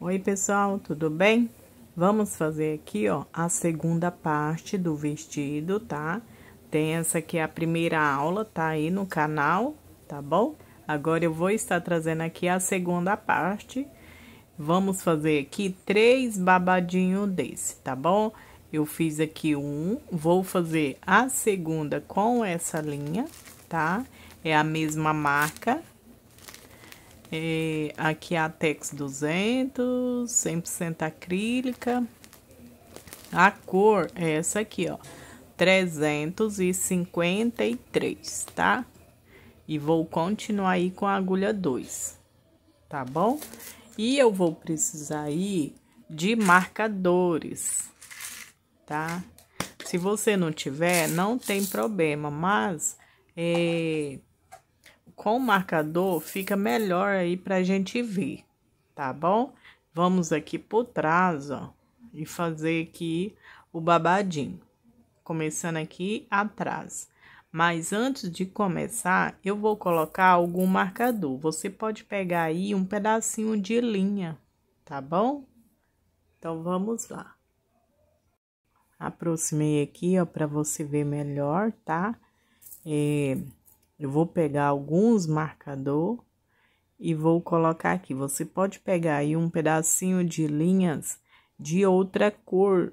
Oi, pessoal, tudo bem? Vamos fazer aqui, ó, a segunda parte do vestido, tá? Tem essa aqui, a primeira aula, tá aí no canal, tá bom? Agora, eu vou estar trazendo aqui a segunda parte. Vamos fazer aqui três babadinhos desse, tá bom? Eu fiz aqui um, vou fazer a segunda com essa linha, tá? É a mesma marca, é, aqui é a Tex 200, 100% acrílica. A cor é essa aqui, ó, 353, tá? E vou continuar aí com a agulha 2, tá bom? E eu vou precisar aí de marcadores, tá? Se você não tiver, não tem problema, mas é, com o marcador fica melhor aí pra gente ver, tá bom? Vamos aqui por trás, ó, e fazer aqui o babadinho. Começando aqui atrás. Mas antes de começar, eu vou colocar algum marcador. Você pode pegar aí um pedacinho de linha, tá bom? Então, vamos lá. Aproximei aqui, ó, para você ver melhor, tá? É, eu vou pegar alguns marcador e vou colocar aqui. Você pode pegar aí um pedacinho de linhas de outra cor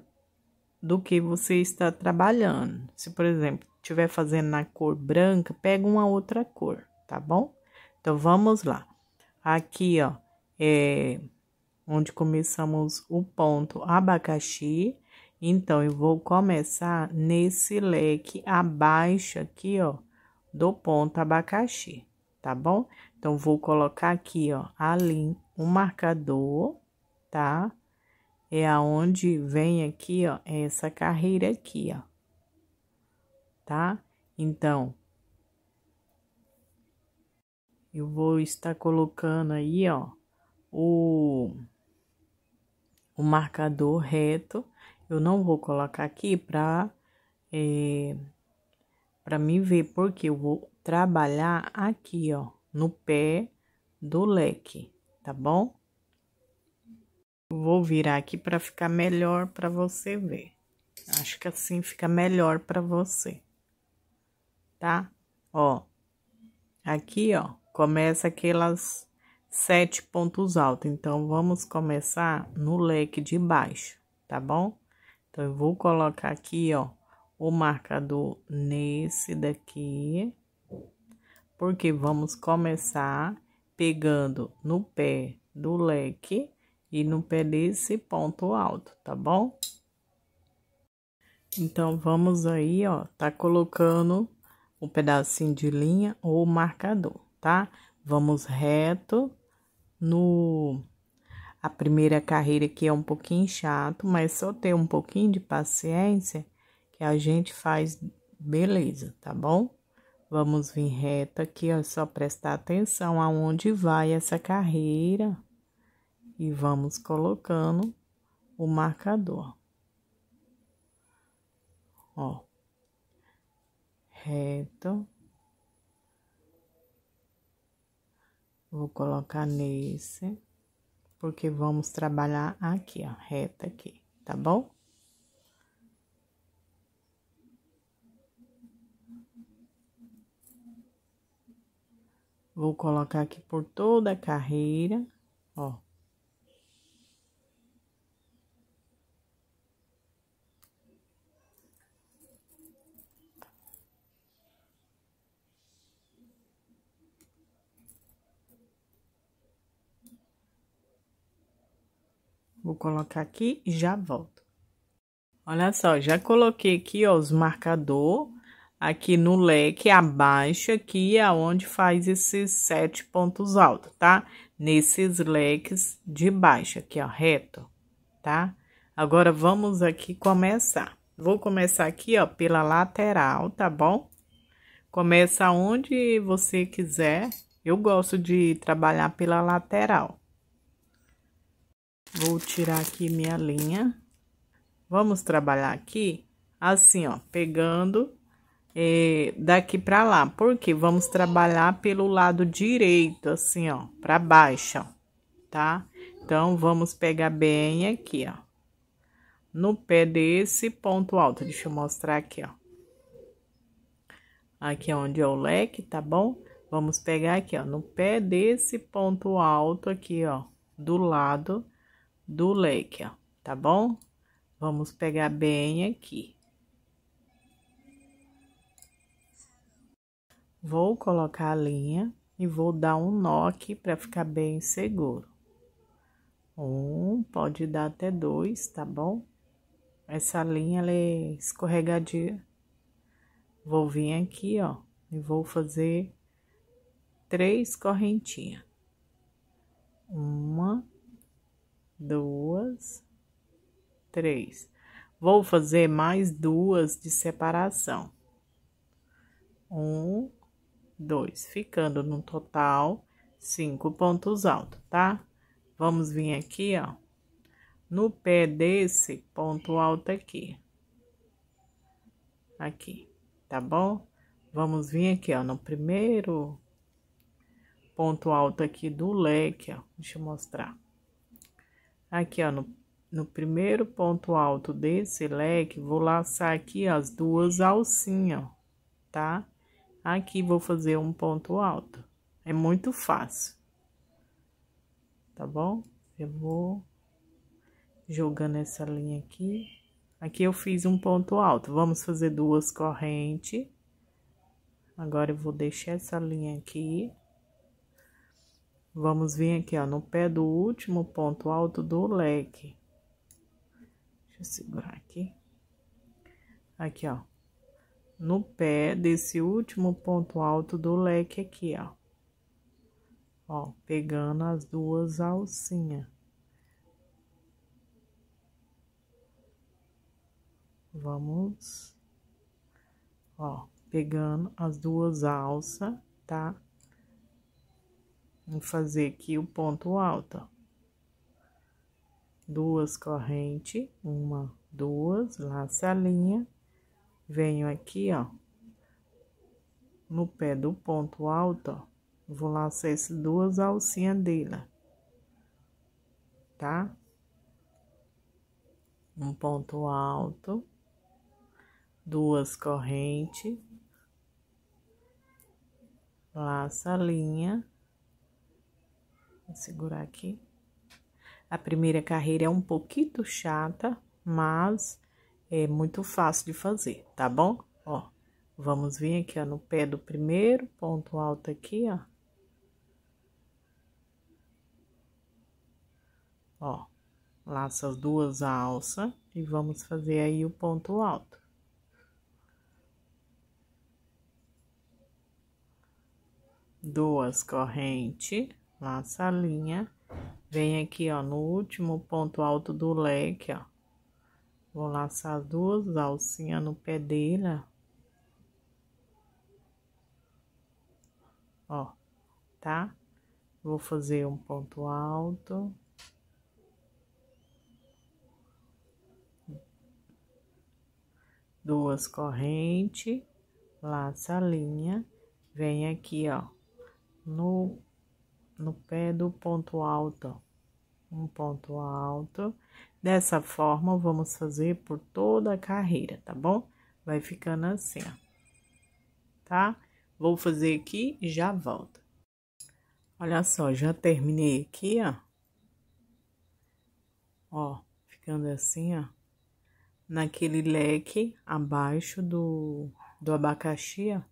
do que você está trabalhando. Se, por exemplo, estiver fazendo na cor branca, pega uma outra cor, tá bom? Então, vamos lá. Aqui, ó, é onde começamos o ponto abacaxi. Então, eu vou começar nesse leque abaixo aqui, ó, do ponto abacaxi, tá bom? Então, vou colocar aqui, ó, ali um marcador, tá? É aonde vem aqui, ó, essa carreira aqui, ó, tá? Então, eu vou estar colocando aí, ó, o, o marcador reto. Eu não vou colocar aqui para é, eh, para me ver, porque eu vou trabalhar aqui, ó, no pé do leque, tá bom? Vou virar aqui para ficar melhor para você ver. Acho que assim fica melhor para você. Tá? Ó. Aqui, ó, começa aquelas sete pontos altos. Então, vamos começar no leque de baixo, tá bom? Então, eu vou colocar aqui, ó, o marcador nesse daqui, porque vamos começar pegando no pé do leque e no pé desse ponto alto, tá bom? Então, vamos aí, ó, tá colocando um pedacinho de linha ou marcador, tá? Vamos reto no... A primeira carreira aqui é um pouquinho chato, mas só ter um pouquinho de paciência que a gente faz beleza, tá bom? Vamos vir reta aqui, ó, só prestar atenção aonde vai essa carreira e vamos colocando o marcador. Ó, reto. Vou colocar nesse, porque vamos trabalhar aqui, ó, reta aqui, tá bom? Vou colocar aqui por toda a carreira, ó. Vou colocar aqui e já volto. Olha só, já coloquei aqui, ó, os marcador aqui no leque abaixo aqui é onde faz esses sete pontos altos, tá? Nesses leques de baixo aqui, ó, reto, tá? Agora, vamos aqui começar. Vou começar aqui, ó, pela lateral, tá bom? Começa onde você quiser. Eu gosto de trabalhar pela lateral. Vou tirar aqui minha linha. Vamos trabalhar aqui assim, ó, pegando é, daqui para lá, porque vamos trabalhar pelo lado direito, assim, ó, para baixo, ó, tá? Então, vamos pegar bem aqui, ó, no pé desse ponto alto. Deixa eu mostrar aqui, ó. Aqui é onde é o leque, tá bom? Vamos pegar aqui, ó, no pé desse ponto alto aqui, ó, do lado do leque, ó, tá bom? Vamos pegar bem aqui. Vou colocar a linha e vou dar um nó aqui para ficar bem seguro. Um, pode dar até dois, tá bom? Essa linha, ela é escorregadia. Vou vir aqui, ó, e vou fazer três correntinhas. Uma, duas, três. Vou fazer mais duas de separação. Um, 2, ficando no total 5 pontos altos, tá? Vamos vir aqui, ó, no pé desse ponto alto aqui. Aqui, tá bom? Vamos vir aqui, ó, no primeiro ponto alto aqui do leque, ó, deixa eu mostrar. Aqui, ó, no, no primeiro ponto alto desse leque, vou laçar aqui as duas alcinhas, ó, Tá? Aqui vou fazer um ponto alto. É muito fácil. Tá bom? Eu vou jogando essa linha aqui. Aqui eu fiz um ponto alto. Vamos fazer duas correntes. Agora eu vou deixar essa linha aqui. Vamos vir aqui, ó, no pé do último ponto alto do leque. Deixa eu segurar aqui. Aqui, ó no pé desse último ponto alto do leque aqui, ó. Ó, pegando as duas alcinhas. Vamos, ó, pegando as duas alças, tá? Vou fazer aqui o ponto alto, ó. Duas correntes, uma, duas, laça a linha venho aqui, ó, no pé do ponto alto, ó, vou laçar essas duas alcinhas dele, tá? Um ponto alto, duas correntes, laça a linha, vou segurar aqui. A primeira carreira é um pouquinho chata, mas é muito fácil de fazer, tá bom? Ó, vamos vir aqui, ó, no pé do primeiro ponto alto aqui, ó. Ó, laça as duas alças e vamos fazer aí o ponto alto. Duas corrente, laça a linha, vem aqui, ó, no último ponto alto do leque, ó Vou laçar duas alcinhas no pé dela. Ó, tá? Vou fazer um ponto alto. Duas correntes, laça a linha, vem aqui, ó, no, no pé do ponto alto, ó. Um ponto alto, Dessa forma, vamos fazer por toda a carreira, tá bom? Vai ficando assim, ó. Tá? Vou fazer aqui e já volto. Olha só, já terminei aqui, ó. Ó, ficando assim, ó. Naquele leque abaixo do, do abacaxi, ó.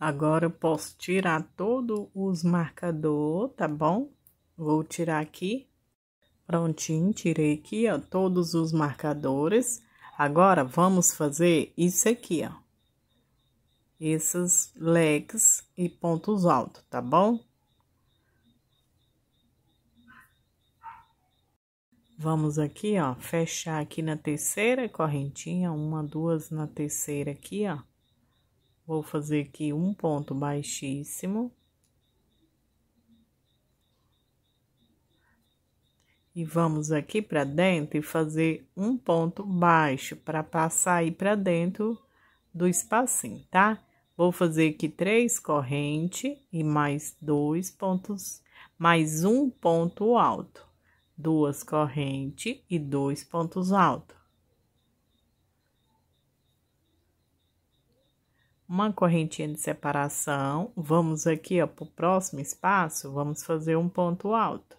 Agora eu posso tirar todos os marcadores, tá bom? Vou tirar aqui. Prontinho, tirei aqui, ó, todos os marcadores. Agora, vamos fazer isso aqui, ó. Esses legs e pontos altos, tá bom? Vamos aqui, ó, fechar aqui na terceira correntinha, uma, duas na terceira aqui, ó. Vou fazer aqui um ponto baixíssimo. E vamos aqui para dentro e fazer um ponto baixo para passar aí para dentro do espacinho, tá? Vou fazer aqui três correntes e mais dois pontos, mais um ponto alto, duas correntes e dois pontos altos. uma correntinha de separação, vamos aqui ó para o próximo espaço, vamos fazer um ponto alto.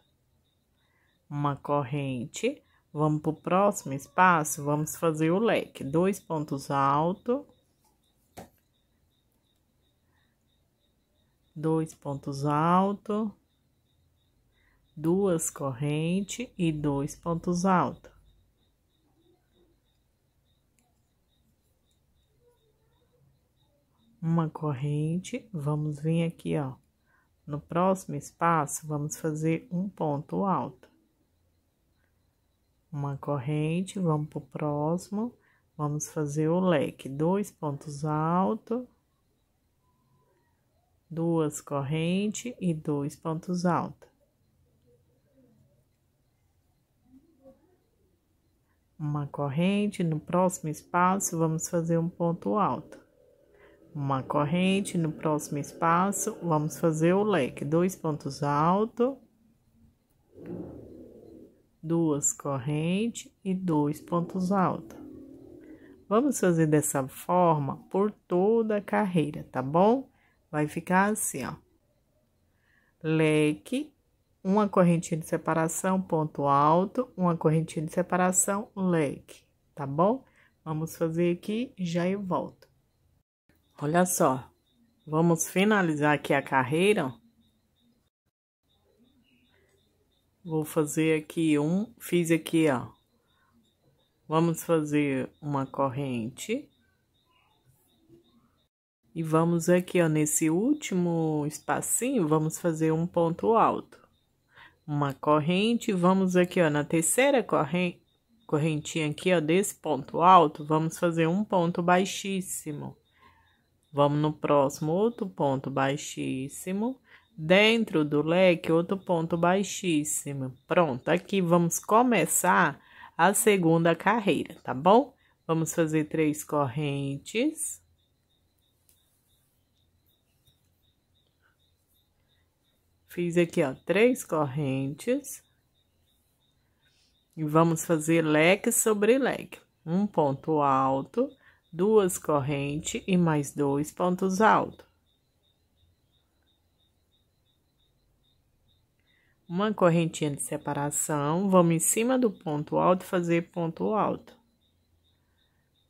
Uma corrente, vamos para o próximo espaço, vamos fazer o leque, dois pontos alto. Dois pontos alto. duas correntes e dois pontos alto. uma corrente, vamos vir aqui, ó. No próximo espaço, vamos fazer um ponto alto. Uma corrente, vamos pro próximo, vamos fazer o leque, dois pontos altos, duas correntes e dois pontos altos. Uma corrente, no próximo espaço, vamos fazer um ponto alto uma corrente. No próximo espaço, vamos fazer o leque. Dois pontos altos, duas correntes e dois pontos altos. Vamos fazer dessa forma por toda a carreira, tá bom? Vai ficar assim, ó. Leque, uma correntinha de separação, ponto alto, uma correntinha de separação, leque, tá bom? Vamos fazer aqui, já eu volto. Olha só, vamos finalizar aqui a carreira. Vou fazer aqui um, fiz aqui, ó. Vamos fazer uma corrente. E vamos aqui, ó, nesse último espacinho, vamos fazer um ponto alto. Uma corrente, vamos aqui, ó, na terceira corrente, correntinha aqui, ó, desse ponto alto, vamos fazer um ponto baixíssimo. Vamos no próximo, outro ponto baixíssimo. Dentro do leque, outro ponto baixíssimo. Pronto, aqui vamos começar a segunda carreira, tá bom? Vamos fazer três correntes. Fiz aqui, ó, três correntes. E vamos fazer leque sobre leque. Um ponto alto duas correntes e mais dois pontos altos. Uma correntinha de separação, vamos em cima do ponto alto fazer ponto alto.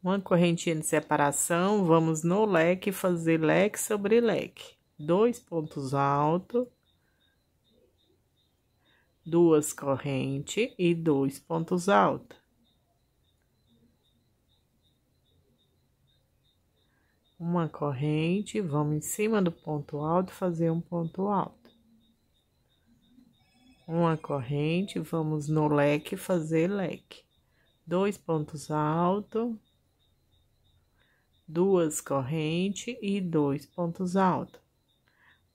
Uma correntinha de separação, vamos no leque fazer leque sobre leque. Dois pontos altos, duas correntes e dois pontos altos. uma corrente, vamos em cima do ponto alto fazer um ponto alto. Uma corrente, vamos no leque fazer leque. Dois pontos alto duas correntes e dois pontos alto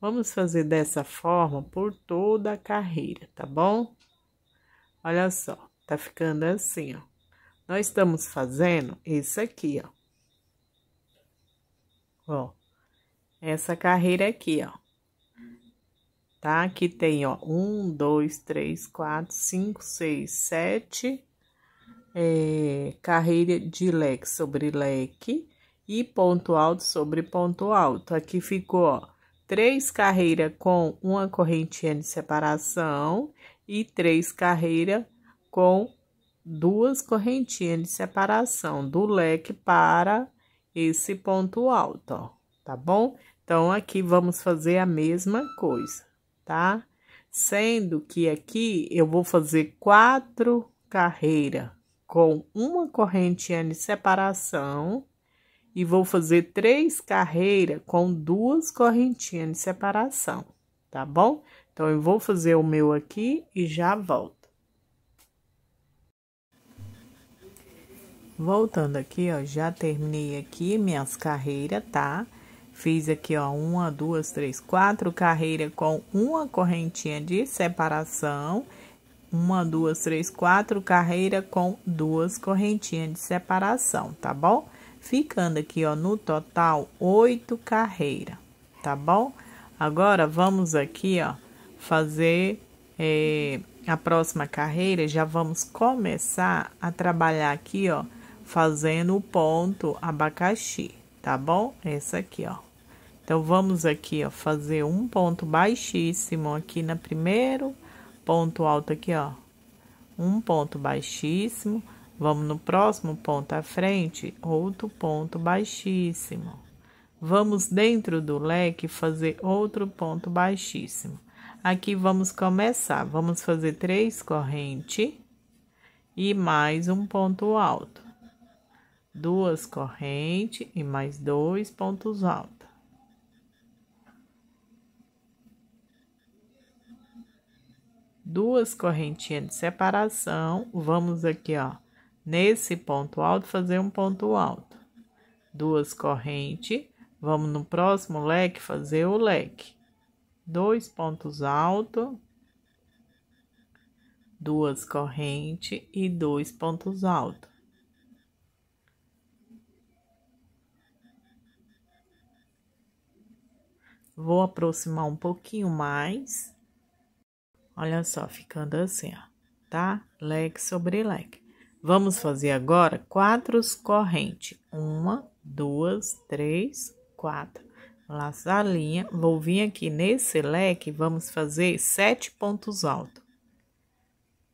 Vamos fazer dessa forma por toda a carreira, tá bom? Olha só, tá ficando assim, ó. Nós estamos fazendo isso aqui, ó ó, essa carreira aqui, ó. Tá? Que tem, ó, um, dois, três, quatro, cinco, seis, sete é, carreira de leque sobre leque e ponto alto sobre ponto alto. Aqui ficou, ó, três carreiras com uma correntinha de separação e três carreiras com duas correntinhas de separação do leque para esse ponto alto, ó, tá bom? Então, aqui vamos fazer a mesma coisa, tá? Sendo que aqui eu vou fazer quatro carreiras com uma correntinha de separação e vou fazer três carreiras com duas correntinhas de separação, tá bom? Então, eu vou fazer o meu aqui e já volto. Voltando aqui, ó, já terminei aqui minhas carreiras, tá? Fiz aqui, ó, uma, duas, três, quatro carreiras com uma correntinha de separação. Uma, duas, três, quatro carreiras com duas correntinhas de separação, tá bom? Ficando aqui, ó, no total, oito carreiras, tá bom? Agora, vamos aqui, ó, fazer... É, a próxima carreira, já vamos começar a trabalhar aqui, ó, fazendo o ponto abacaxi, tá bom? Essa aqui, ó. Então, vamos aqui, ó, fazer um ponto baixíssimo aqui na primeiro, ponto alto aqui, ó. Um ponto baixíssimo. Vamos no próximo ponto à frente, outro ponto baixíssimo. Vamos dentro do leque fazer outro ponto baixíssimo. Aqui vamos começar, vamos fazer três correntes e mais um ponto alto duas correntes e mais dois pontos altos. Duas correntinhas de separação, vamos aqui, ó, nesse ponto alto fazer um ponto alto. Duas correntes, vamos no próximo leque fazer o leque. Dois pontos altos, duas correntes e dois pontos altos Vou aproximar um pouquinho mais. Olha só, ficando assim, ó, tá? Leque sobre leque. Vamos fazer agora quatro correntes. Uma, duas, três, quatro. Laçar a linha. Vou vir aqui nesse leque, vamos fazer sete pontos altos.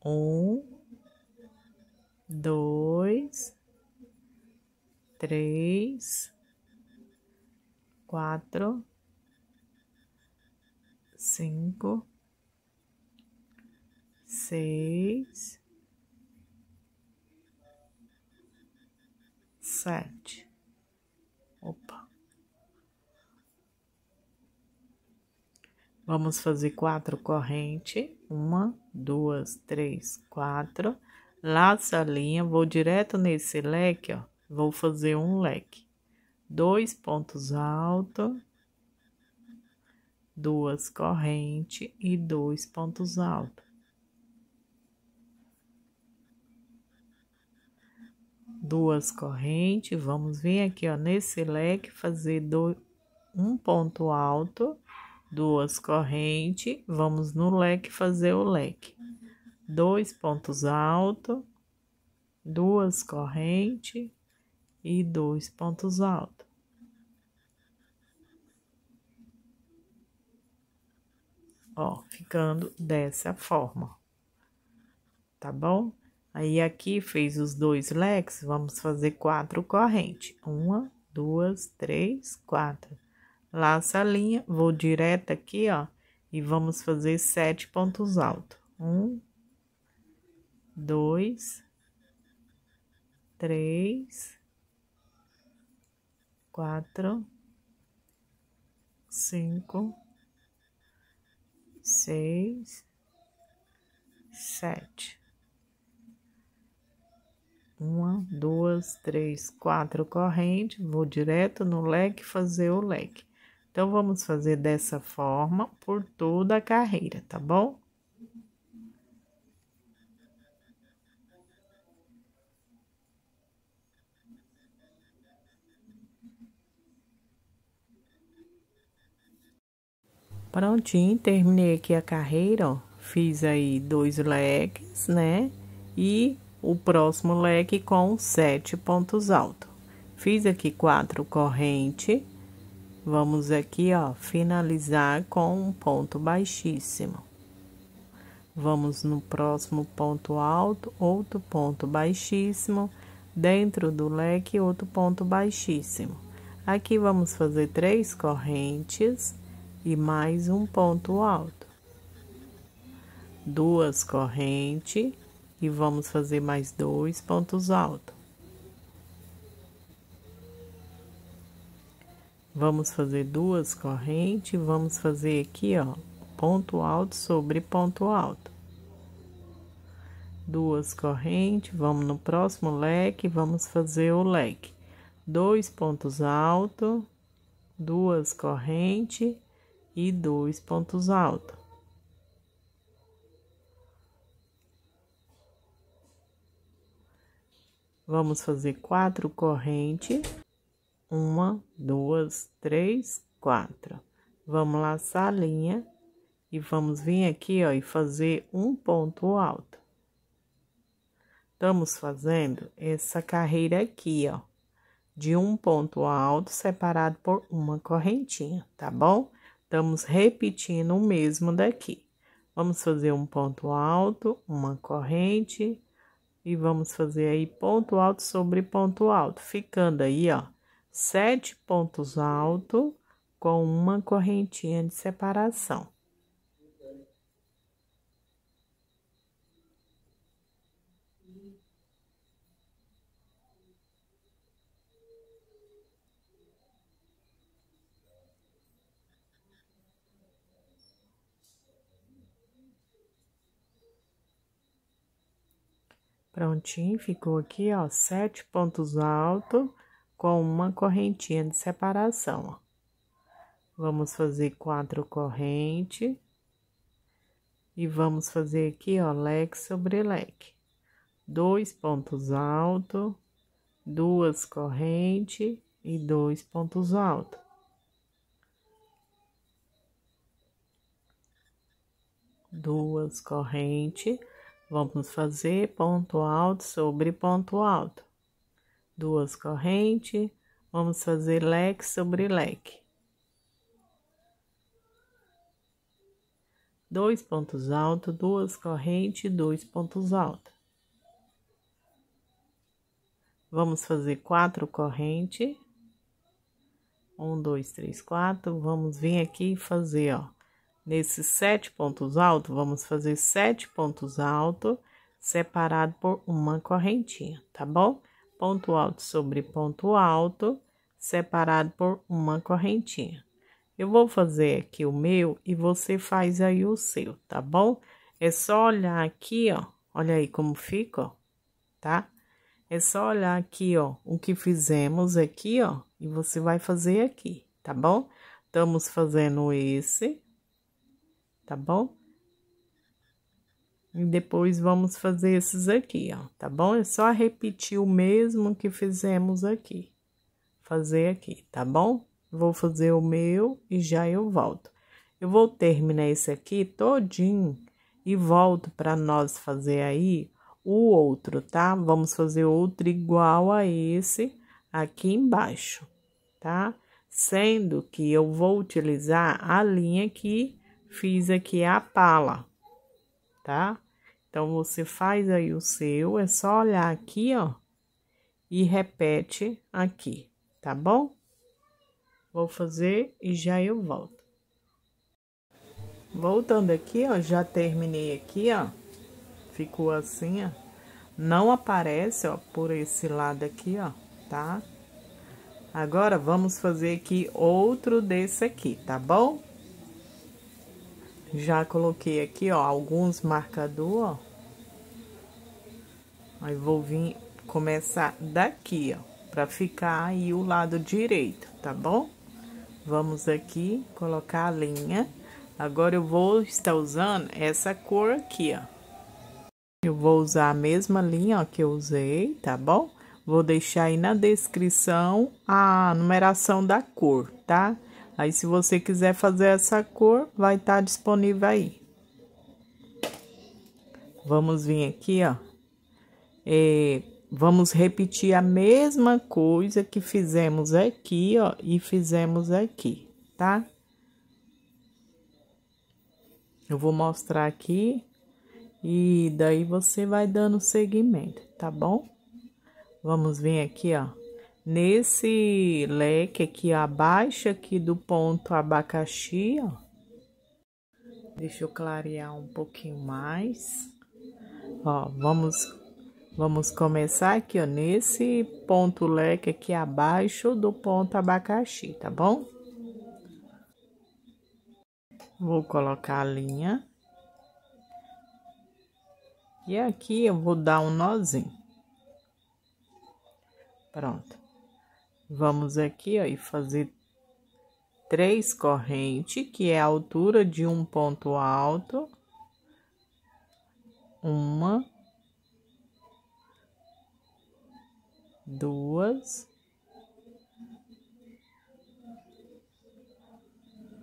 Um, dois, três, quatro, cinco, seis, sete. Opa. Vamos fazer quatro corrente. Uma, duas, três, quatro. Laço a linha, vou direto nesse leque, ó. Vou fazer um leque. Dois pontos altos duas correntes e dois pontos altos. Duas correntes, vamos vir aqui, ó, nesse leque, fazer dois, um ponto alto, duas correntes, vamos no leque fazer o leque. Dois pontos altos, duas correntes e dois pontos altos. Ó, ficando dessa forma. Tá bom? Aí, aqui fez os dois leques, vamos fazer quatro correntes. Uma, duas, três, quatro. Laço a linha, vou direto aqui, ó, e vamos fazer sete pontos altos. Um, dois, três, quatro, cinco, seis, sete. Uma, duas, três, quatro corrente, vou direto no leque fazer o leque. Então, vamos fazer dessa forma por toda a carreira, tá bom? Prontinho, terminei aqui a carreira, ó. Fiz aí dois leques, né? E o próximo leque com sete pontos altos. Fiz aqui quatro corrente. Vamos aqui, ó, finalizar com um ponto baixíssimo. Vamos no próximo ponto alto, outro ponto baixíssimo. Dentro do leque, outro ponto baixíssimo. Aqui, vamos fazer três correntes e mais um ponto alto. Duas correntes e vamos fazer mais dois pontos altos. Vamos fazer duas correntes, vamos fazer aqui, ó, ponto alto sobre ponto alto. Duas correntes, vamos no próximo leque, vamos fazer o leque. Dois pontos altos, duas correntes e dois pontos altos. Vamos fazer quatro correntes. Uma, duas, três, quatro. Vamos laçar a linha e vamos vir aqui, ó, e fazer um ponto alto. Estamos fazendo essa carreira aqui, ó, de um ponto alto separado por uma correntinha, tá bom? Estamos repetindo o mesmo daqui. Vamos fazer um ponto alto, uma corrente e vamos fazer aí ponto alto sobre ponto alto, ficando aí, ó, sete pontos altos com uma correntinha de separação. Prontinho, ficou aqui, ó, sete pontos altos com uma correntinha de separação, ó. Vamos fazer quatro correntes. E vamos fazer aqui, ó, leque sobre leque. Dois pontos alto, duas correntes e dois pontos altos. Duas correntes Vamos fazer ponto alto sobre ponto alto. Duas correntes, vamos fazer leque sobre leque. Dois pontos altos, duas correntes, dois pontos altos. Vamos fazer quatro correntes. Um, dois, três, quatro. Vamos vir aqui e fazer, ó Nesses sete pontos altos, vamos fazer sete pontos altos separado por uma correntinha, tá bom? Ponto alto sobre ponto alto, separado por uma correntinha. Eu vou fazer aqui o meu e você faz aí o seu, tá bom? É só olhar aqui, ó. Olha aí como fica, ó, tá? É só olhar aqui, ó, o que fizemos aqui, ó, e você vai fazer aqui, tá bom? Estamos fazendo esse, tá bom? E depois vamos fazer esses aqui, ó, tá bom? É só repetir o mesmo que fizemos aqui. Fazer aqui, tá bom? Vou fazer o meu e já eu volto. Eu vou terminar esse aqui todinho e volto para nós fazer aí o outro, tá? Vamos fazer outro igual a esse aqui embaixo, tá? Sendo que eu vou utilizar a linha que fiz aqui a pala, tá? Então, você faz aí o seu, é só olhar aqui, ó, e repete aqui, tá bom? Vou fazer e já eu volto. Voltando aqui, ó, já terminei aqui, ó. Ficou assim, ó. Não aparece, ó, por esse lado aqui, ó, tá? Agora, vamos fazer aqui outro desse aqui, tá bom? Já coloquei aqui, ó, alguns marcador, ó. Aí vou vir começar daqui, ó, pra ficar aí o lado direito, tá bom? Vamos aqui colocar a linha. Agora, eu vou estar usando essa cor aqui, ó. Eu vou usar a mesma linha, ó, que eu usei, tá bom? Vou deixar aí na descrição a numeração da cor, tá? Tá? Aí, se você quiser fazer essa cor, vai estar tá disponível aí. Vamos vir aqui, ó. É, vamos repetir a mesma coisa que fizemos aqui, ó, e fizemos aqui, tá? Eu vou mostrar aqui e daí você vai dando seguimento, tá bom? Vamos vir aqui, ó nesse leque aqui abaixo aqui do ponto abacaxi, ó. Deixa eu clarear um pouquinho mais. Ó, vamos vamos começar aqui, ó, nesse ponto leque aqui abaixo do ponto abacaxi, tá bom? Vou colocar a linha. E aqui eu vou dar um nozinho. Pronto. Vamos aqui ó, e fazer três correntes, que é a altura de um ponto alto. Uma, duas,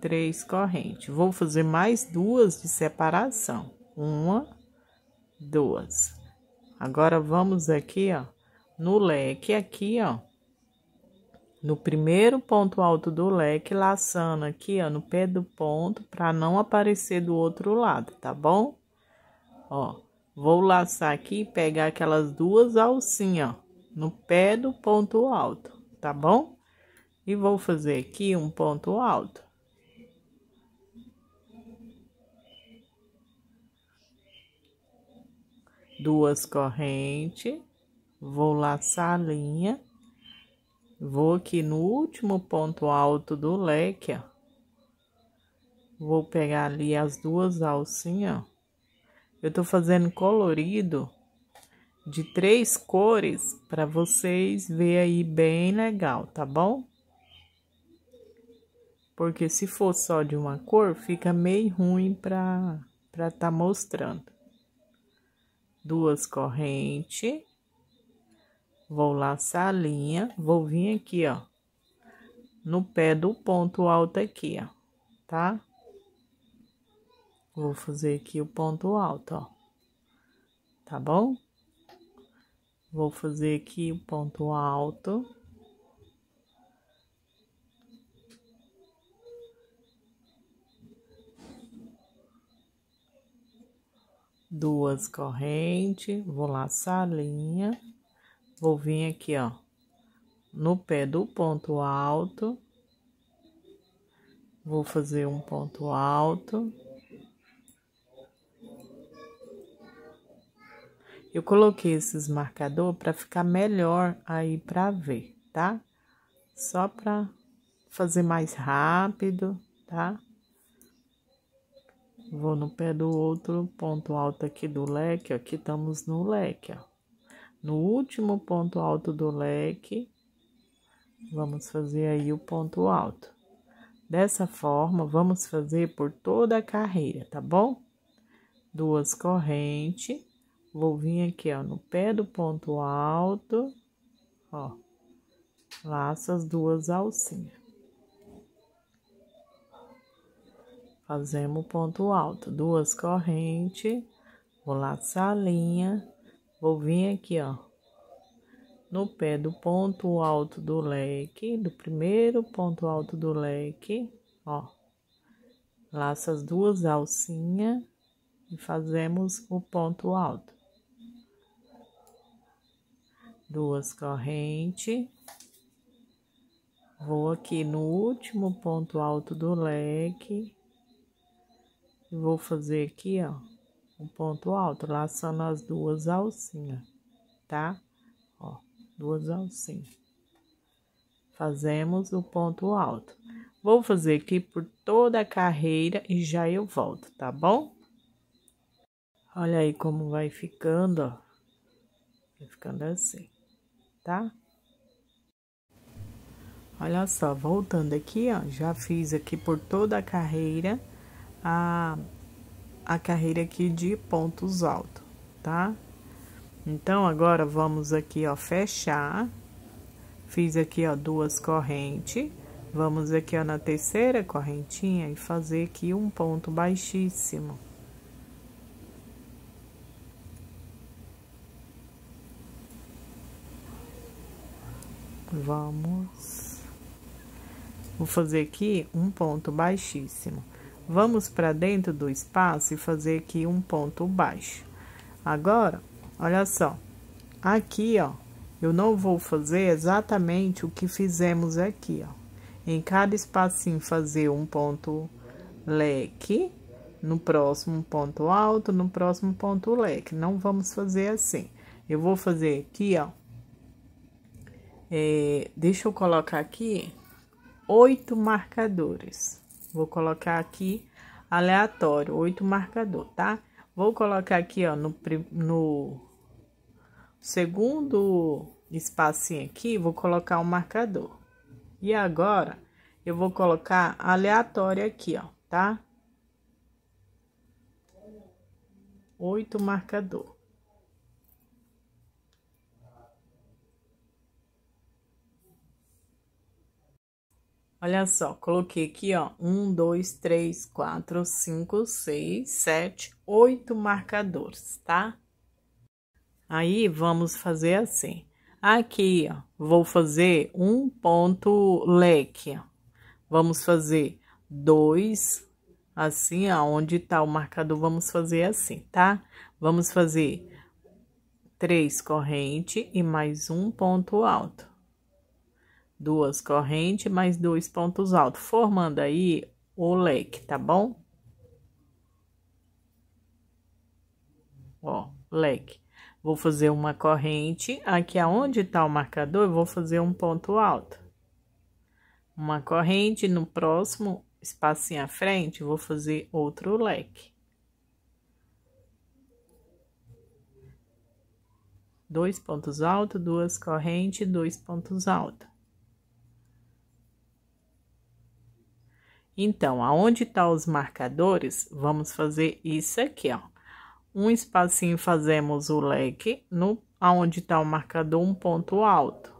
três correntes. Vou fazer mais duas de separação. Uma, duas. Agora, vamos aqui, ó, no leque aqui, ó no primeiro ponto alto do leque, laçando aqui, ó, é no pé do ponto, para não aparecer do outro lado, tá bom? Ó, vou laçar aqui e pegar aquelas duas alcinhas, ó, no pé do ponto alto, tá bom? E vou fazer aqui um ponto alto. Duas correntes, vou laçar a linha Vou aqui no último ponto alto do leque, ó. Vou pegar ali as duas alcinhas, ó. Eu tô fazendo colorido de três cores para vocês ver aí bem legal, tá bom? Porque se for só de uma cor, fica meio ruim para para tá mostrando. Duas correntes Vou laçar a linha, vou vir aqui, ó, no pé do ponto alto aqui, ó, tá? Vou fazer aqui o ponto alto, ó, tá bom? Vou fazer aqui o ponto alto. Duas correntes, vou laçar a linha. Vou vir aqui, ó, no pé do ponto alto. Vou fazer um ponto alto. Eu coloquei esses marcador para ficar melhor aí para ver, tá? Só para fazer mais rápido, tá? Vou no pé do outro ponto alto aqui do leque, ó, aqui estamos no leque, ó no último ponto alto do leque, vamos fazer aí o ponto alto. Dessa forma, vamos fazer por toda a carreira, tá bom? Duas correntes, vou vir aqui, ó, no pé do ponto alto, ó, laço as duas alcinhas. Fazemos o ponto alto, duas correntes, vou laçar a linha, Vou vir aqui, ó. No pé do ponto alto do leque, do primeiro ponto alto do leque, ó. Laço as duas alcinhas e fazemos o ponto alto. Duas correntes. Vou aqui no último ponto alto do leque. E vou fazer aqui, ó um ponto alto, laçando as duas alcinhas, tá? Ó, duas alcinhas. Fazemos o ponto alto. Vou fazer aqui por toda a carreira e já eu volto, tá bom? Olha aí como vai ficando, ó. Vai ficando assim, tá? Olha só, voltando aqui, ó, já fiz aqui por toda a carreira a a carreira aqui de pontos altos, tá? Então, agora, vamos aqui, ó, fechar. Fiz aqui, ó, duas correntes. Vamos aqui, ó, na terceira correntinha e fazer aqui um ponto baixíssimo. Vamos... Vou fazer aqui um ponto baixíssimo. Vamos para dentro do espaço e fazer aqui um ponto baixo. Agora, olha só, aqui, ó, eu não vou fazer exatamente o que fizemos aqui, ó. Em cada espacinho fazer um ponto leque, no próximo ponto alto, no próximo ponto leque. Não vamos fazer assim. Eu vou fazer aqui, ó. É, deixa eu colocar aqui oito marcadores. Vou colocar aqui aleatório, oito marcador, tá? Vou colocar aqui, ó, no, no segundo espacinho aqui, vou colocar um marcador. E agora, eu vou colocar aleatório aqui, ó, tá? Oito marcador. Olha só, coloquei aqui, ó, um, dois, três, quatro, cinco, seis, sete, oito marcadores, tá? Aí, vamos fazer assim. Aqui, ó, vou fazer um ponto leque, ó. Vamos fazer dois, assim, aonde tá o marcador, vamos fazer assim, tá? Vamos fazer três corrente e mais um ponto alto duas correntes mais dois pontos altos, formando aí o leque, tá bom? Ó, leque. Vou fazer uma corrente, aqui aonde tá o marcador, eu vou fazer um ponto alto. Uma corrente, no próximo espacinho à frente, vou fazer outro leque. Dois pontos altos, duas correntes, dois pontos altos. Então, aonde estão tá os marcadores, vamos fazer isso aqui, ó. Um espacinho fazemos o leque no aonde está o marcador um ponto alto.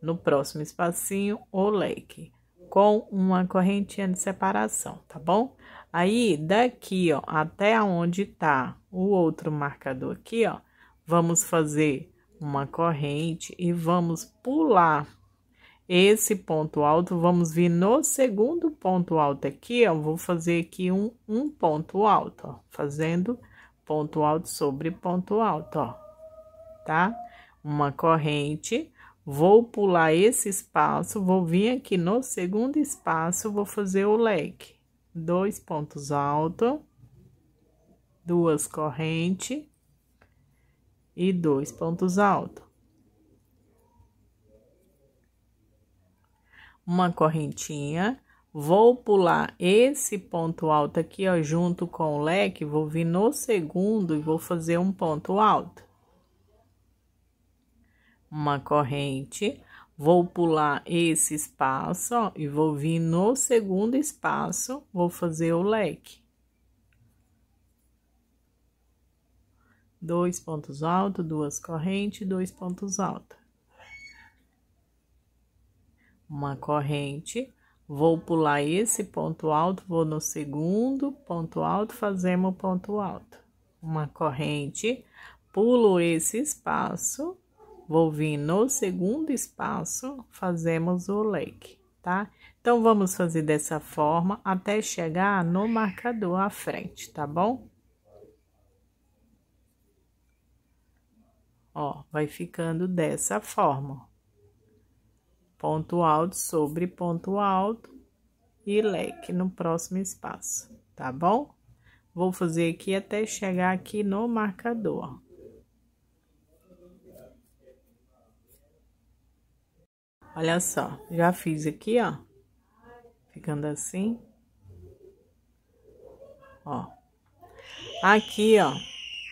No próximo espacinho, o leque com uma correntinha de separação, tá bom? Aí, daqui, ó, até onde tá o outro marcador aqui, ó, vamos fazer uma corrente e vamos pular esse ponto alto, vamos vir no segundo ponto alto aqui, ó. Vou fazer aqui um, um ponto alto, ó. Fazendo ponto alto sobre ponto alto, ó. Tá? Uma corrente. Vou pular esse espaço, vou vir aqui no segundo espaço, vou fazer o leque. Dois pontos altos, duas correntes e dois pontos altos. uma correntinha, vou pular esse ponto alto aqui, ó, junto com o leque, vou vir no segundo e vou fazer um ponto alto. Uma corrente, vou pular esse espaço, ó, e vou vir no segundo espaço, vou fazer o leque. Dois pontos altos, duas correntes, dois pontos altos uma corrente, vou pular esse ponto alto, vou no segundo ponto alto, fazemos ponto alto. Uma corrente, pulo esse espaço, vou vir no segundo espaço, fazemos o leque, tá? Então, vamos fazer dessa forma até chegar no marcador à frente, tá bom? Ó, vai ficando dessa forma ponto alto sobre ponto alto e leque no próximo espaço, tá bom? Vou fazer aqui até chegar aqui no marcador. Olha só, já fiz aqui, ó. Ficando assim. Ó. Aqui, ó,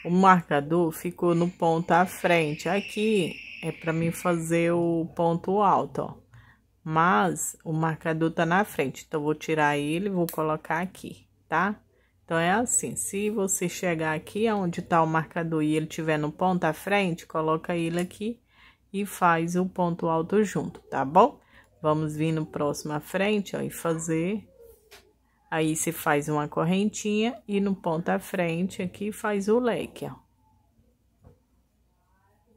o marcador ficou no ponto à frente. Aqui é para mim fazer o ponto alto, ó. Mas o marcador tá na frente, então vou tirar ele, e vou colocar aqui, tá? Então é assim, se você chegar aqui onde tá o marcador e ele tiver no ponto à frente, coloca ele aqui e faz o ponto alto junto, tá bom? Vamos vir no próximo à frente, ó, e fazer Aí, se faz uma correntinha e no ponto à frente aqui faz o leque, ó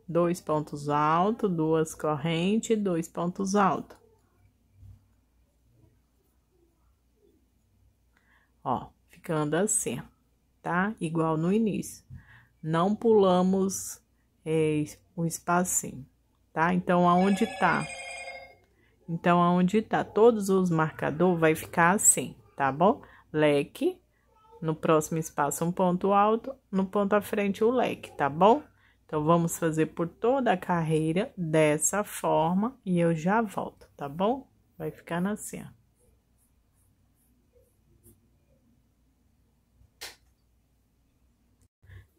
dois pontos altos, duas correntes, dois pontos altos. Ó, ficando assim, tá? Igual no início. Não pulamos é, um espacinho, tá? Então, aonde tá? Então, aonde tá todos os marcadores vai ficar assim, tá bom? Leque, no próximo espaço um ponto alto, no ponto à frente o leque, tá bom? Então, vamos fazer por toda a carreira dessa forma e eu já volto, tá bom? Vai ficar assim, ó.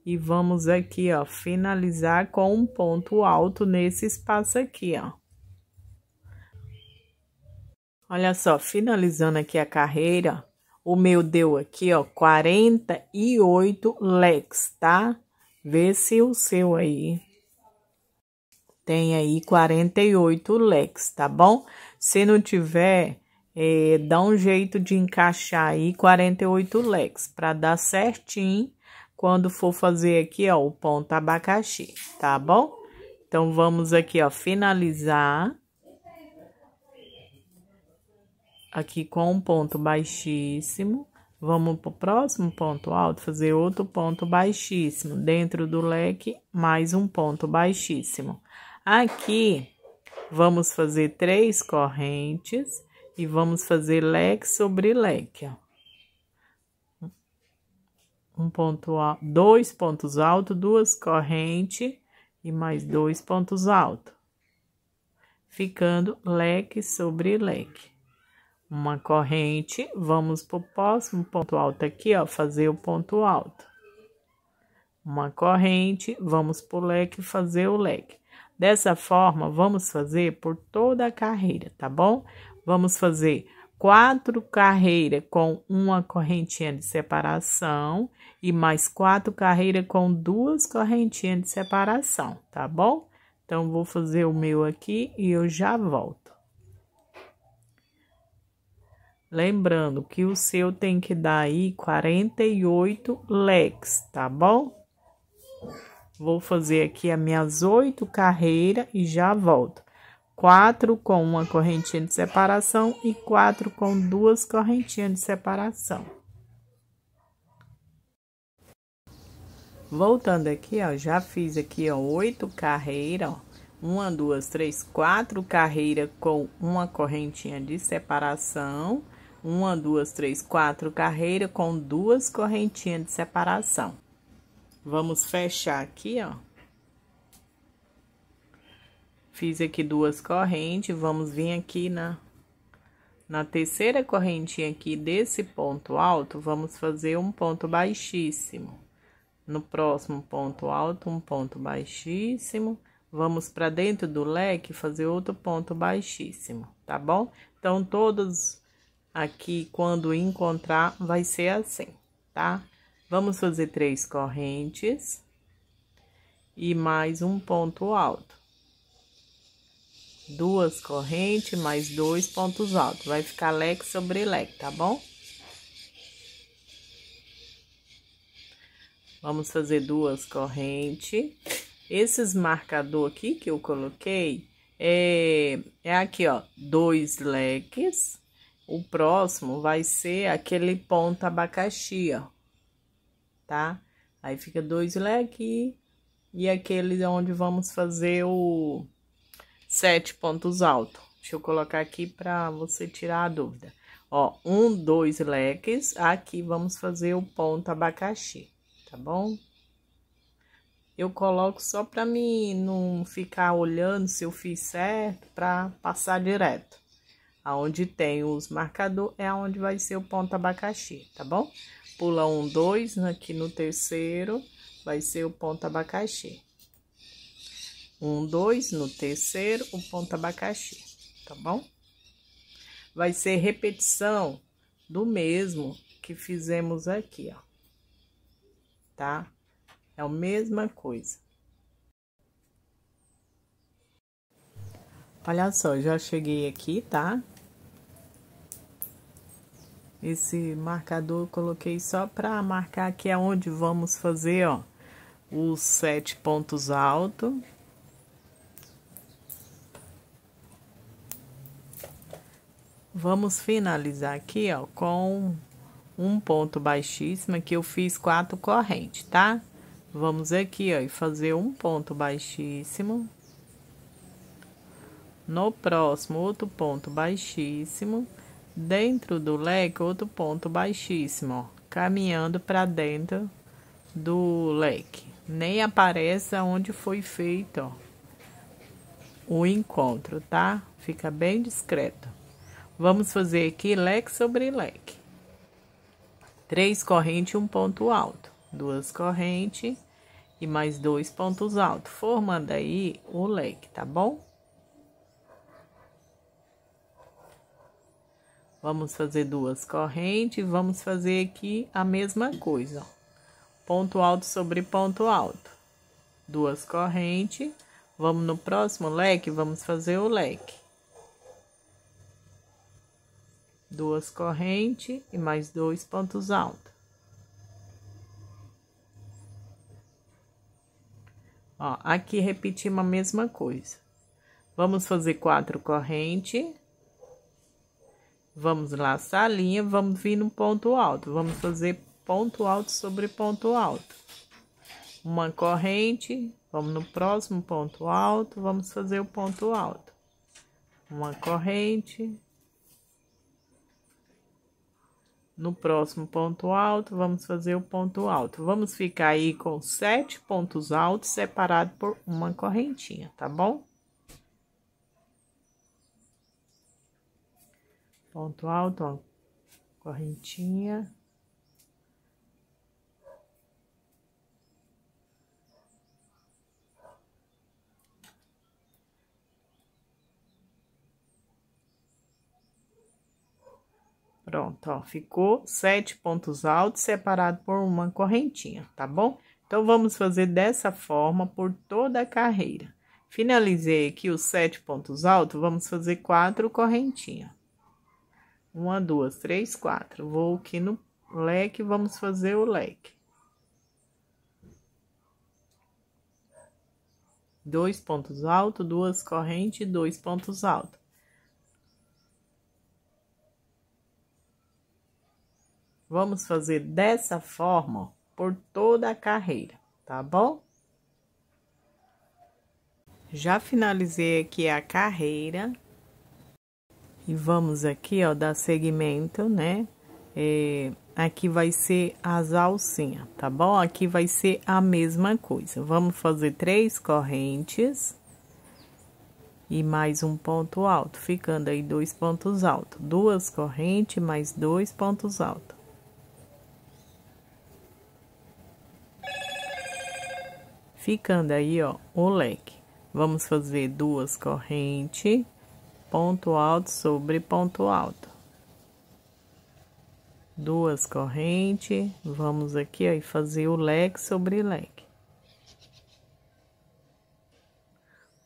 E vamos aqui, ó, finalizar com um ponto alto nesse espaço aqui, ó. Olha só, finalizando aqui a carreira, o meu deu aqui, ó, 48 legs, tá? Vê se o seu aí tem aí 48 leques, tá bom? Se não tiver, é, dá um jeito de encaixar aí 48 leques para dar certinho quando for fazer aqui, ó, o ponto abacaxi, tá bom? Então, vamos aqui, ó, finalizar. Aqui com um ponto baixíssimo. Vamos para o próximo ponto alto, fazer outro ponto baixíssimo. Dentro do leque, mais um ponto baixíssimo. Aqui, vamos fazer três correntes e vamos fazer leque sobre leque, ó um ponto dois pontos altos, duas correntes e mais dois pontos altos, ficando leque sobre leque uma corrente, vamos para o próximo ponto alto aqui, ó, fazer o ponto alto. Uma corrente, vamos para o leque fazer o leque. Dessa forma, vamos fazer por toda a carreira, tá bom? Vamos fazer quatro carreiras com uma correntinha de separação e mais quatro carreiras com duas correntinhas de separação, tá bom? Então, vou fazer o meu aqui e eu já volto. Lembrando que o seu tem que dar aí 48 lex, tá bom? Vou fazer aqui as minhas oito carreiras e já volto. Quatro com uma correntinha de separação e quatro com duas correntinhas de separação. Voltando aqui, ó, já fiz aqui, ó, oito carreiras, ó. Uma, duas, três, quatro carreiras com uma correntinha de separação uma, duas, três, quatro carreiras com duas correntinhas de separação. Vamos fechar aqui, ó. Fiz aqui duas correntes, vamos vir aqui na, na terceira correntinha aqui desse ponto alto, vamos fazer um ponto baixíssimo. No próximo ponto alto, um ponto baixíssimo. Vamos para dentro do leque fazer outro ponto baixíssimo, tá bom? Então, todos Aqui, quando encontrar, vai ser assim, tá? Vamos fazer três correntes e mais um ponto alto. Duas correntes, mais dois pontos altos. Vai ficar leque sobre leque, tá bom? Vamos fazer duas correntes. Esses marcador aqui que eu coloquei é, é aqui, ó, dois leques o próximo vai ser aquele ponto abacaxi, ó, tá? Aí fica dois leque e aquele onde vamos fazer o sete pontos altos. Deixa eu colocar aqui para você tirar a dúvida. Ó, um, dois leques, aqui vamos fazer o ponto abacaxi, tá bom? Eu coloco só para mim não ficar olhando se eu fiz certo, para passar direto aonde tem os marcador é aonde vai ser o ponto abacaxi, tá bom? Pula um, dois, né, aqui no terceiro vai ser o ponto abacaxi. Um, dois, no terceiro, o ponto abacaxi, tá bom? Vai ser repetição do mesmo que fizemos aqui, ó. Tá? É a mesma coisa. Olha só, já cheguei aqui, tá? Esse marcador eu coloquei só para marcar aqui aonde vamos fazer, ó, os sete pontos altos. Vamos finalizar aqui, ó, com um ponto baixíssimo, que eu fiz quatro correntes, tá? Vamos aqui, ó, e fazer um ponto baixíssimo. No próximo, outro ponto baixíssimo. Dentro do leque, outro ponto baixíssimo, ó, caminhando para dentro do leque. Nem aparece onde foi feito ó, o encontro, tá? Fica bem discreto. Vamos fazer aqui leque sobre leque. Três correntes, um ponto alto. Duas correntes e mais dois pontos altos, formando aí o leque, tá bom? Vamos fazer duas correntes e vamos fazer aqui a mesma coisa, Ponto alto sobre ponto alto. Duas correntes. Vamos no próximo leque, vamos fazer o leque. Duas correntes e mais dois pontos altos. Ó, aqui repetimos a mesma coisa. Vamos fazer quatro correntes Vamos laçar a linha, vamos vir no ponto alto. Vamos fazer ponto alto sobre ponto alto. Uma corrente, vamos no próximo ponto alto, vamos fazer o ponto alto. Uma corrente. No próximo ponto alto, vamos fazer o ponto alto. Vamos ficar aí com sete pontos altos separados por uma correntinha, tá bom? ponto alto, ó, correntinha. Pronto, ó, ficou sete pontos altos separado por uma correntinha, tá bom? Então, vamos fazer dessa forma por toda a carreira. Finalizei aqui os sete pontos altos, vamos fazer quatro correntinhas. Uma, duas, três, quatro. Vou aqui no leque, vamos fazer o leque. Dois pontos altos, duas correntes, dois pontos altos. Vamos fazer dessa forma por toda a carreira, tá bom? Já finalizei aqui a carreira, e vamos aqui, ó, dar segmento, né? É, aqui vai ser as alcinhas, tá bom? Aqui vai ser a mesma coisa. Vamos fazer três correntes e mais um ponto alto, ficando aí dois pontos altos. Duas correntes mais dois pontos altos. Ficando aí, ó, o leque. Vamos fazer duas correntes ponto alto sobre ponto alto. Duas correntes, vamos aqui aí e fazer o leque sobre leque.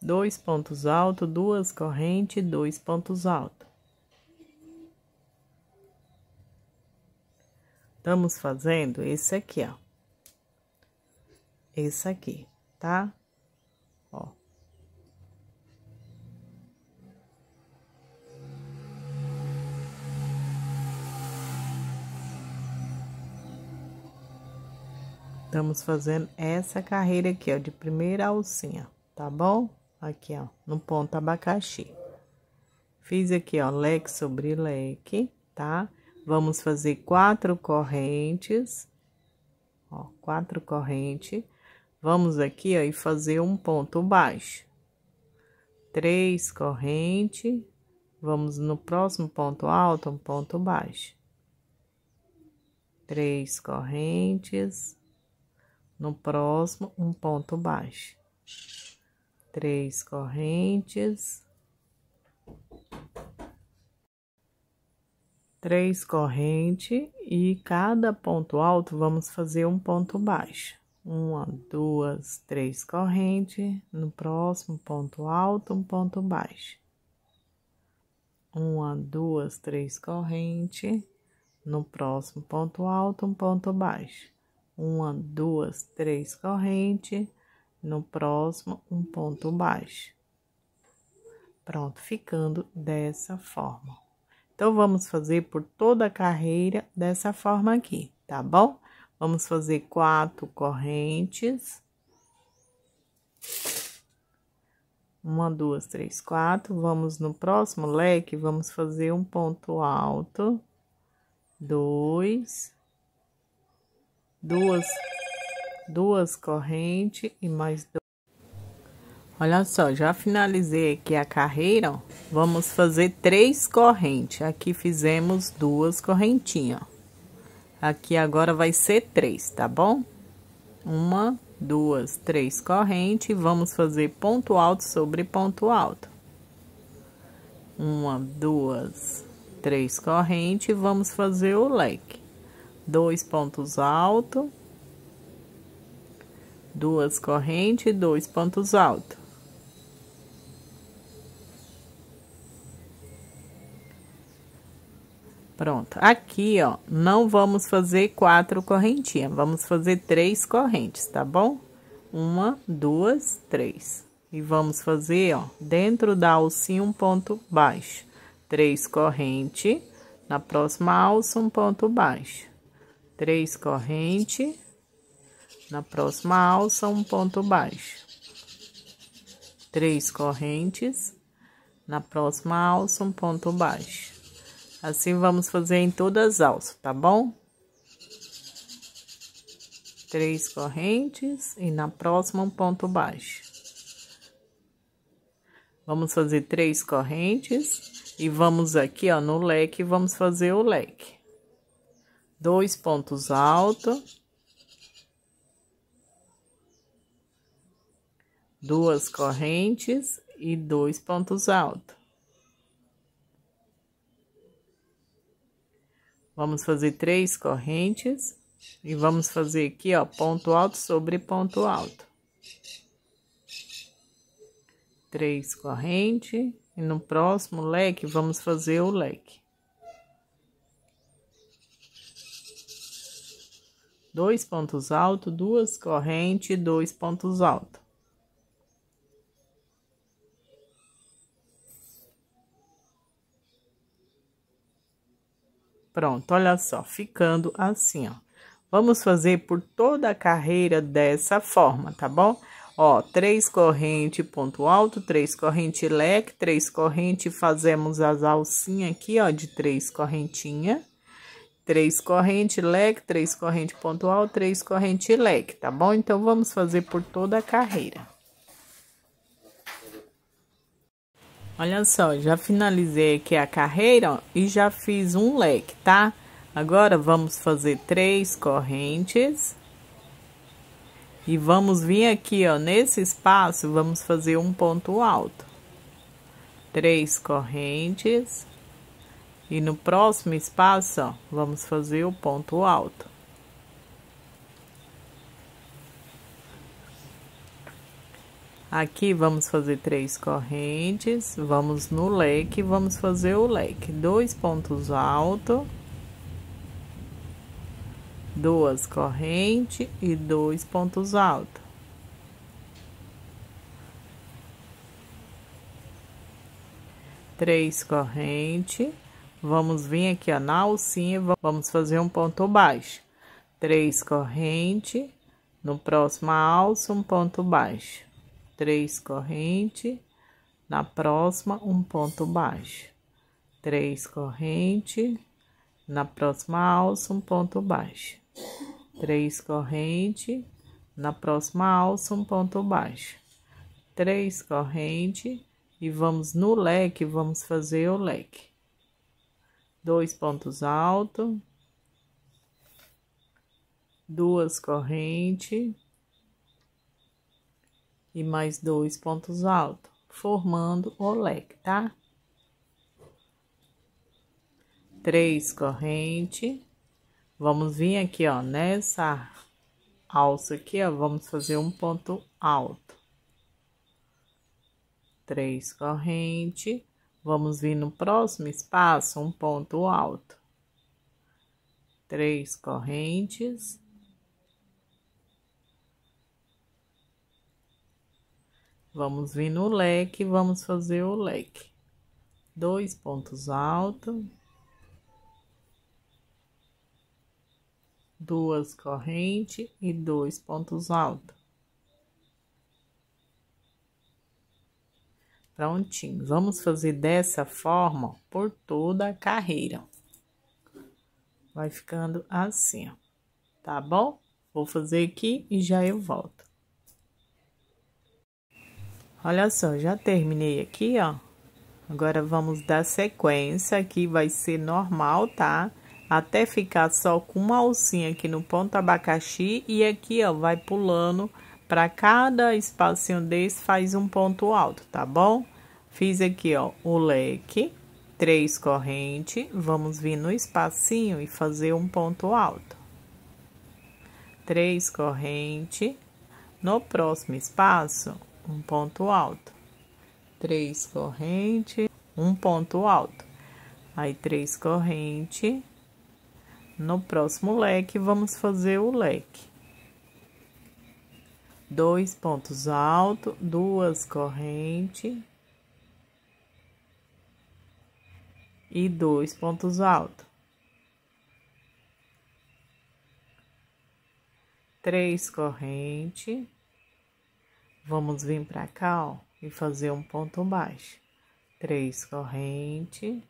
Dois pontos altos, duas correntes, dois pontos altos. Estamos fazendo esse aqui, ó. Esse aqui, tá? Estamos fazendo essa carreira aqui, ó, de primeira alcinha, tá bom? Aqui, ó, no ponto abacaxi. Fiz aqui, ó, leque sobre leque, tá? Vamos fazer quatro correntes, ó, quatro correntes. Vamos aqui, ó, e fazer um ponto baixo. Três correntes, vamos no próximo ponto alto, um ponto baixo. Três correntes no próximo, um ponto baixo. Três correntes. Três correntes e cada ponto alto vamos fazer um ponto baixo. Uma, duas, três correntes. No próximo, ponto alto, um ponto baixo. Uma, duas, três correntes. No próximo ponto alto, um ponto baixo uma, duas, três corrente, no próximo um ponto baixo. Pronto, ficando dessa forma. Então, vamos fazer por toda a carreira dessa forma aqui, tá bom? Vamos fazer quatro correntes. Uma, duas, três, quatro. Vamos no próximo leque, vamos fazer um ponto alto. Dois, duas, duas correntes e mais dois. Olha só, já finalizei aqui a carreira, ó. Vamos fazer três correntes. Aqui fizemos duas correntinhas, ó. Aqui agora vai ser três, tá bom? Uma, duas, três correntes. Vamos fazer ponto alto sobre ponto alto. Uma, duas, três correntes. Vamos fazer o leque dois pontos altos, duas correntes, dois pontos altos. Pronto, aqui, ó, não vamos fazer quatro correntinhas, vamos fazer três correntes, tá bom? Uma, duas, três. E vamos fazer, ó, dentro da alcinha um ponto baixo. Três corrente, na próxima alça um ponto baixo três corrente, na próxima alça, um ponto baixo, três correntes, na próxima alça, um ponto baixo. Assim vamos fazer em todas as alças, tá bom? Três correntes e na próxima um ponto baixo. Vamos fazer três correntes e vamos aqui, ó, no leque, vamos fazer o leque dois pontos altos, duas correntes e dois pontos altos. Vamos fazer três correntes e vamos fazer aqui, ó, ponto alto sobre ponto alto. Três correntes e no próximo leque vamos fazer o leque. dois pontos altos, duas correntes, dois pontos altos. Pronto, olha só, ficando assim, ó. Vamos fazer por toda a carreira dessa forma, tá bom? Ó, três corrente ponto alto, três corrente leque, três corrente, fazemos as alcinhas aqui, ó, de três correntinhas três corrente leque, três corrente pontual, três corrente leque, tá bom? Então, vamos fazer por toda a carreira. Olha só, já finalizei aqui a carreira ó, e já fiz um leque, tá? Agora, vamos fazer três correntes. E vamos vir aqui, ó, nesse espaço, vamos fazer um ponto alto. Três correntes. E no próximo espaço, ó, vamos fazer o ponto alto. Aqui vamos fazer três correntes, vamos no leque, vamos fazer o leque. Dois pontos alto, duas correntes e dois pontos altos. Três correntes. Vamos vir aqui ó, na alcinha e vamos fazer um ponto baixo. Três corrente, no próximo alça, um ponto baixo. Três corrente, na próxima, um ponto baixo. Três corrente, na próxima alça, um ponto baixo. Três corrente, na próxima alça, um ponto baixo. Três corrente, e vamos no leque, vamos fazer o leque dois pontos altos, duas correntes e mais dois pontos altos, formando o leque, tá? Três correntes. Vamos vir aqui, ó, nessa alça aqui, ó, vamos fazer um ponto alto. Três correntes Vamos vir no próximo espaço um ponto alto. Três correntes. Vamos vir no leque, vamos fazer o leque. Dois pontos altos. Duas correntes e dois pontos altos. Prontinho. Vamos fazer dessa forma por toda a carreira. Vai ficando assim, ó. Tá bom? Vou fazer aqui e já eu volto. Olha só, já terminei aqui, ó. Agora, vamos dar sequência, aqui vai ser normal, tá? Até ficar só com uma alcinha aqui no ponto abacaxi e aqui, ó, vai pulando para cada espacinho desse faz um ponto alto, tá bom? Fiz aqui, ó, o leque, três correntes, vamos vir no espacinho e fazer um ponto alto. Três correntes, no próximo espaço, um ponto alto. Três correntes, um ponto alto. Aí, três correntes, no próximo leque, vamos fazer o leque dois pontos altos, duas correntes, e dois pontos altos. Três corrente. Vamos vir para cá, ó, e fazer um ponto baixo. Três corrente.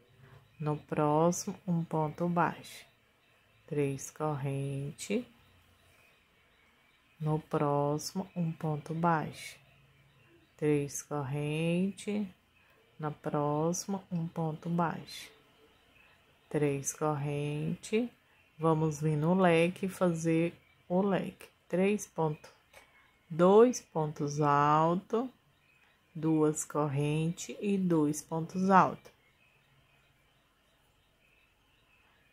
No próximo, um ponto baixo. Três corrente. No próximo, um ponto baixo. Três corrente na próxima um ponto baixo. Três corrente, vamos vir no leque fazer o leque. Três pontos, dois pontos alto, duas corrente e dois pontos alto.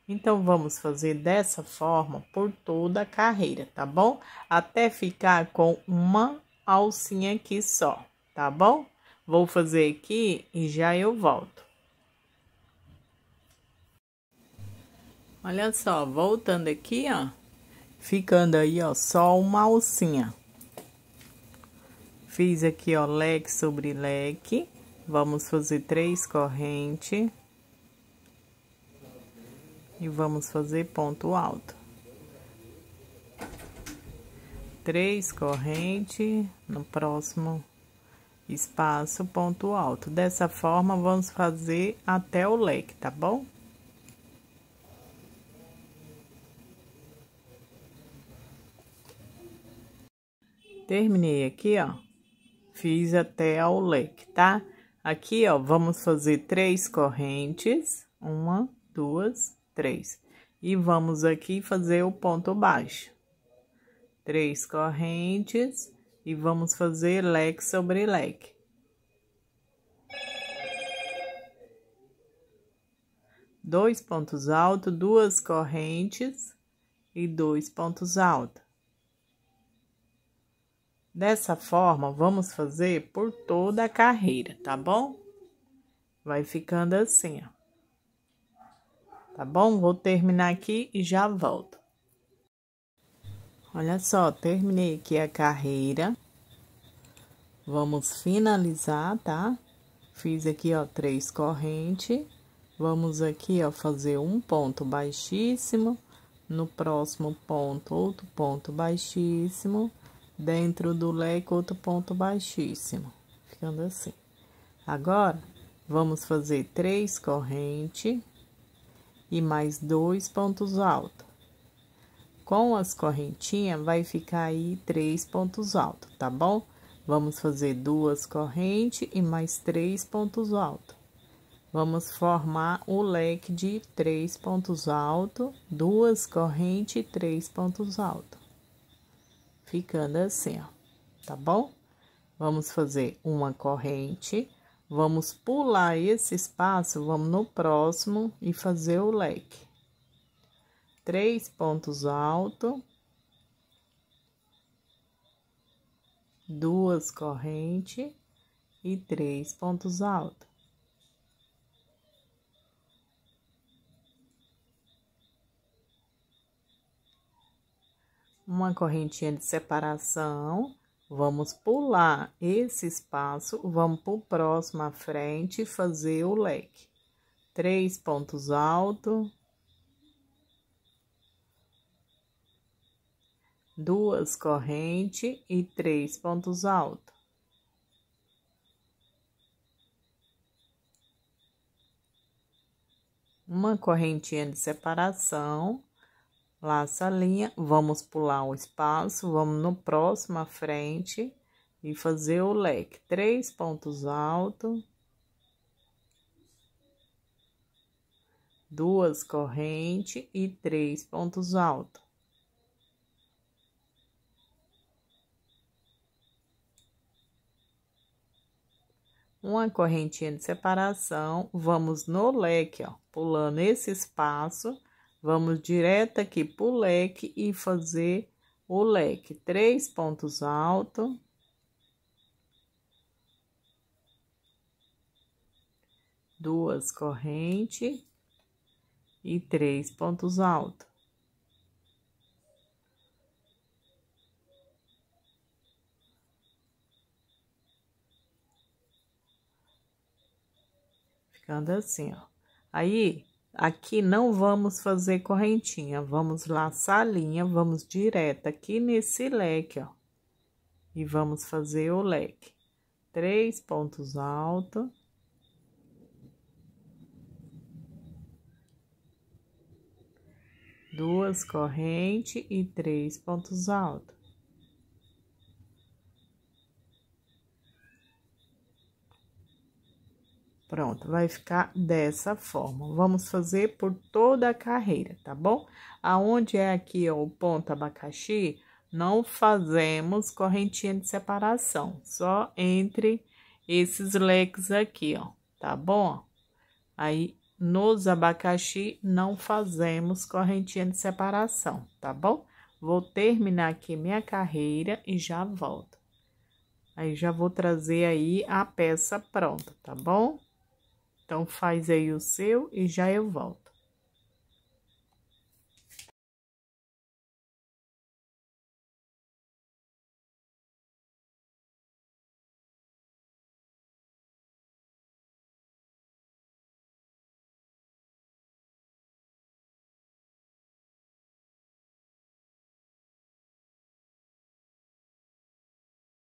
Então, vamos fazer dessa forma por toda a carreira, tá bom? Até ficar com uma alcinha aqui só, tá bom? Vou fazer aqui e já eu volto. Olha só, voltando aqui, ó. Ficando aí, ó, só uma alcinha. Fiz aqui, ó, leque sobre leque. Vamos fazer três correntes. E vamos fazer ponto alto. Três correntes no próximo espaço, ponto alto. Dessa forma, vamos fazer até o leque, tá bom? Terminei aqui, ó. Fiz até o leque, tá? Aqui, ó, vamos fazer três correntes. Uma, duas, três. E vamos aqui fazer o ponto baixo. Três correntes e vamos fazer leque sobre leque. Dois pontos altos, duas correntes e dois pontos altos. Dessa forma, vamos fazer por toda a carreira, tá bom? Vai ficando assim, ó. Tá bom? Vou terminar aqui e já volto. Olha só, terminei aqui a carreira. Vamos finalizar, tá? Fiz aqui, ó, três correntes. Vamos aqui, ó, fazer um ponto baixíssimo. No próximo ponto, outro ponto baixíssimo. Dentro do leque, outro ponto baixíssimo. Ficando assim. Agora, vamos fazer três correntes e mais dois pontos altos. Com as correntinhas, vai ficar aí três pontos altos, tá bom? Vamos fazer duas correntes e mais três pontos altos. Vamos formar o leque de três pontos altos, duas correntes e três pontos altos. Ficando assim, ó, tá bom? Vamos fazer uma corrente, vamos pular esse espaço, vamos no próximo e fazer o leque três pontos altos, duas correntes e três pontos altos. Uma correntinha de separação, vamos pular esse espaço, vamos para o próximo à frente e fazer o leque. Três pontos altos duas corrente e três pontos altos. Uma correntinha de separação, laça a linha, vamos pular o espaço, vamos no próximo à frente e fazer o leque. Três pontos altos, duas corrente e três pontos altos. uma correntinha de separação, vamos no leque, ó, pulando esse espaço, vamos direto aqui pro leque e fazer o leque. Três pontos altos. Duas correntes e três pontos altos. Ficando assim, ó. Aí, aqui não vamos fazer correntinha, vamos laçar a linha, vamos direto aqui nesse leque, ó. E vamos fazer o leque. Três pontos altos. Duas correntes e três pontos altos. Pronto, vai ficar dessa forma. Vamos fazer por toda a carreira, tá bom? Aonde é aqui ó, o ponto abacaxi, não fazemos correntinha de separação, só entre esses leques aqui, ó, tá bom? Aí, nos abacaxi, não fazemos correntinha de separação, tá bom? Vou terminar aqui minha carreira e já volto. Aí, já vou trazer aí a peça pronta, tá bom? Então, faz aí o seu e já eu volto.